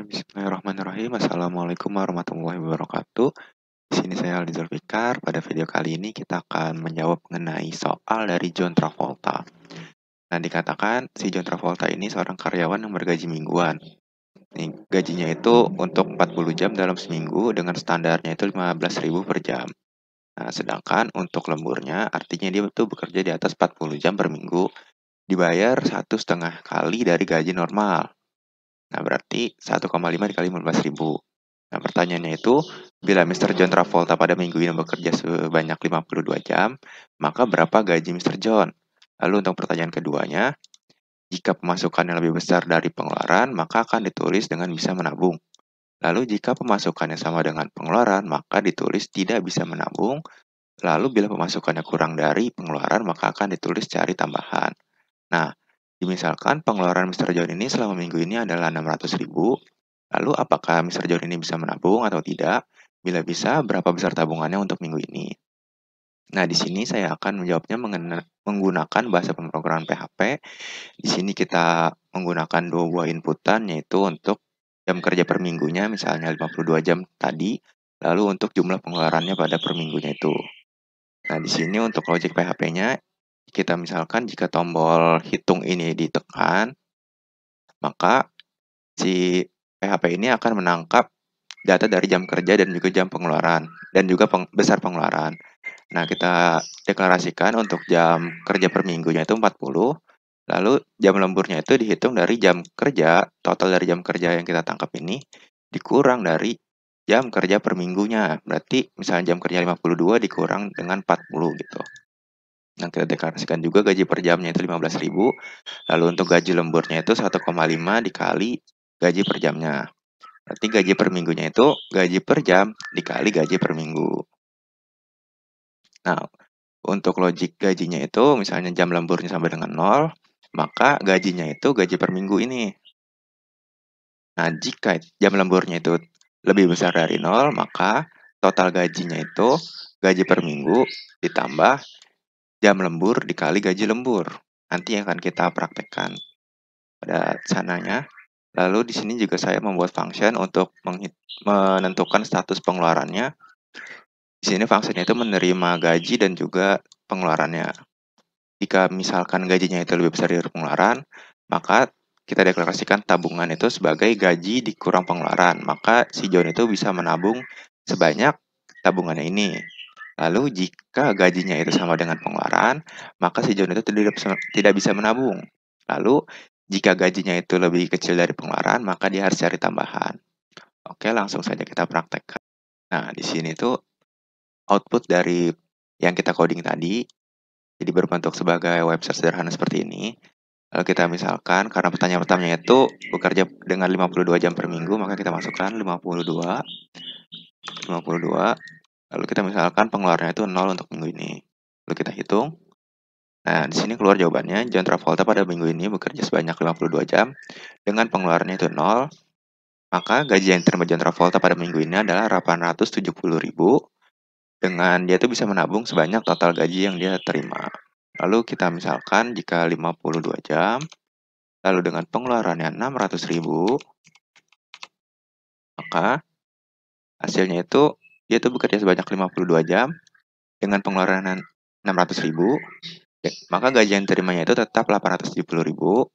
Bismillahirrahmanirrahim. Assalamualaikum warahmatullahi wabarakatuh. Di sini saya Aldi Zulfikar. Pada video kali ini kita akan menjawab mengenai soal dari John Travolta. Nah, dikatakan si John Travolta ini seorang karyawan yang bergaji mingguan. Nih, gajinya itu untuk 40 jam dalam seminggu dengan standarnya itu 15.000 per jam. Nah, sedangkan untuk lemburnya artinya dia itu bekerja di atas 40 jam per minggu dibayar satu setengah kali dari gaji normal Nah, berarti 1,5 dikali 15 ribu. Nah, pertanyaannya itu, bila Mr. John Travolta pada minggu ini bekerja sebanyak 52 jam, maka berapa gaji Mr. John? Lalu untuk pertanyaan keduanya, jika pemasukan yang lebih besar dari pengeluaran, maka akan ditulis dengan bisa menabung. Lalu jika pemasukannya sama dengan pengeluaran, maka ditulis tidak bisa menabung. Lalu bila pemasukannya kurang dari pengeluaran, maka akan ditulis cari tambahan. Nah, Misalkan pengeluaran Mr. John ini selama minggu ini adalah 600 ribu, lalu apakah Mr. John ini bisa menabung atau tidak? Bila bisa, berapa besar tabungannya untuk minggu ini? Nah, di sini saya akan menjawabnya menggunakan bahasa pemrograman PHP. Di sini kita menggunakan dua buah inputan, yaitu untuk jam kerja per minggunya, misalnya 52 jam tadi, lalu untuk jumlah pengeluarannya pada per minggunya itu. Nah, di sini untuk logic PHP-nya, kita misalkan jika tombol hitung ini ditekan, maka si PHP ini akan menangkap data dari jam kerja dan juga jam pengeluaran dan juga peng besar pengeluaran. Nah, kita deklarasikan untuk jam kerja per minggunya itu 40, lalu jam lemburnya itu dihitung dari jam kerja, total dari jam kerja yang kita tangkap ini dikurang dari jam kerja per minggunya. Berarti misalnya jam kerja 52 dikurang dengan 40 gitu yang kita deklarasikan juga gaji per jamnya itu 15.000 lalu untuk gaji lemburnya itu 1,5 dikali gaji per jamnya berarti gaji per minggunya itu gaji per jam dikali gaji per minggu nah untuk logik gajinya itu misalnya jam lemburnya sama dengan 0 maka gajinya itu gaji per minggu ini nah jika jam lemburnya itu lebih besar dari 0 maka total gajinya itu gaji per minggu ditambah jam lembur dikali gaji lembur. Nanti akan kita praktekkan pada sananya. Lalu di sini juga saya membuat function untuk menentukan status pengeluarannya. Di sini function itu menerima gaji dan juga pengeluarannya. Jika misalkan gajinya itu lebih besar dari pengeluaran, maka kita deklarasikan tabungan itu sebagai gaji dikurang pengeluaran. Maka si John itu bisa menabung sebanyak tabungannya ini. Lalu jika gajinya itu sama dengan pengeluaran, maka si John itu tidak bisa menabung. Lalu jika gajinya itu lebih kecil dari pengeluaran, maka dia harus cari tambahan. Oke, langsung saja kita praktekkan. Nah, di sini itu output dari yang kita coding tadi, jadi berbentuk sebagai website sederhana seperti ini. Lalu kita misalkan, karena pertanyaan pertamanya itu bekerja dengan 52 jam per minggu, maka kita masukkan 52, 52, Lalu kita misalkan pengeluarannya itu 0 untuk minggu ini. Lalu kita hitung. Nah, di sini keluar jawabannya, John Travolta pada minggu ini bekerja sebanyak 52 jam dengan pengeluarannya itu 0. Maka gaji yang diterima John Travolta pada minggu ini adalah 870.000 dengan dia itu bisa menabung sebanyak total gaji yang dia terima. Lalu kita misalkan jika 52 jam, lalu dengan pengeluarannya 600.000, maka hasilnya itu yaitu bekerja sebanyak 52 jam dengan pengeluaran 600 ribu, ya, maka gaji yang terimanya itu tetap 870 ribu,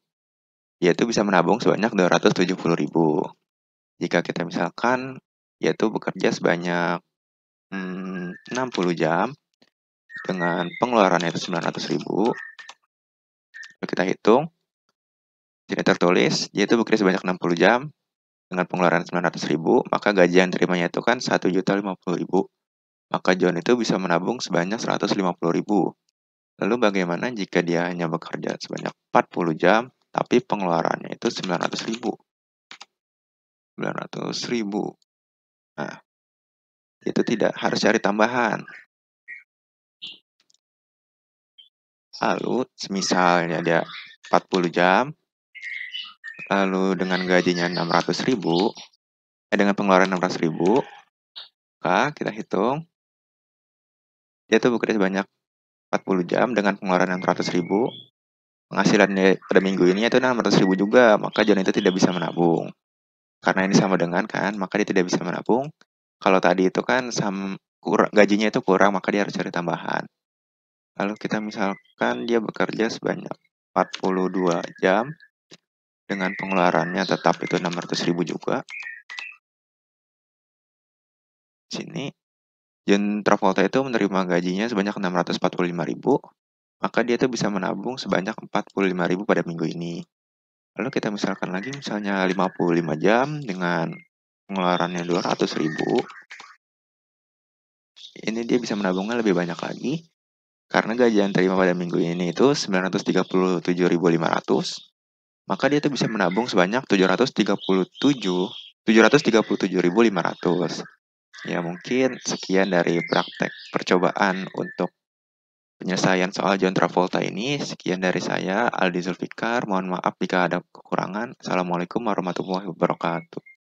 yaitu bisa menabung sebanyak 270 ribu. Jika kita misalkan yaitu bekerja sebanyak hmm, 60 jam dengan pengeluaran itu 900 ribu, kita hitung, jadi tertulis, yaitu bekerja sebanyak 60 jam dengan pengeluaran 900 maka gaji yang terimanya itu kan 1.050.000. Maka John itu bisa menabung sebanyak 150 Lalu bagaimana jika dia hanya bekerja sebanyak 40 jam, tapi pengeluarannya itu 900.000? 900.000. Nah, itu tidak harus cari tambahan. Lalu, misalnya dia 40 jam, lalu dengan gajinya 600 ribu, eh, dengan pengeluaran 600 ribu, maka kita hitung, dia itu bekerja sebanyak 40 jam dengan pengeluaran 600 ribu, penghasilannya pada minggu ini itu 600 ribu juga, maka John itu tidak bisa menabung. Karena ini sama dengan kan, maka dia tidak bisa menabung. Kalau tadi itu kan sam, kurang, gajinya itu kurang, maka dia harus cari tambahan. Lalu kita misalkan dia bekerja sebanyak 42 jam dengan pengeluarannya tetap itu 600.000 ribu juga. Sini, John Travolta itu menerima gajinya sebanyak 645.000, ribu, maka dia itu bisa menabung sebanyak 45.000 pada minggu ini. Lalu kita misalkan lagi misalnya 55 jam dengan pengeluarannya 200.000. ini dia bisa menabungnya lebih banyak lagi, karena gaji yang terima pada minggu ini itu maka dia tuh bisa menabung sebanyak 737 737.500. Ya mungkin sekian dari praktek percobaan untuk penyelesaian soal John Travolta ini. Sekian dari saya, Aldi Zulfikar. Mohon maaf jika ada kekurangan. Assalamualaikum warahmatullahi wabarakatuh.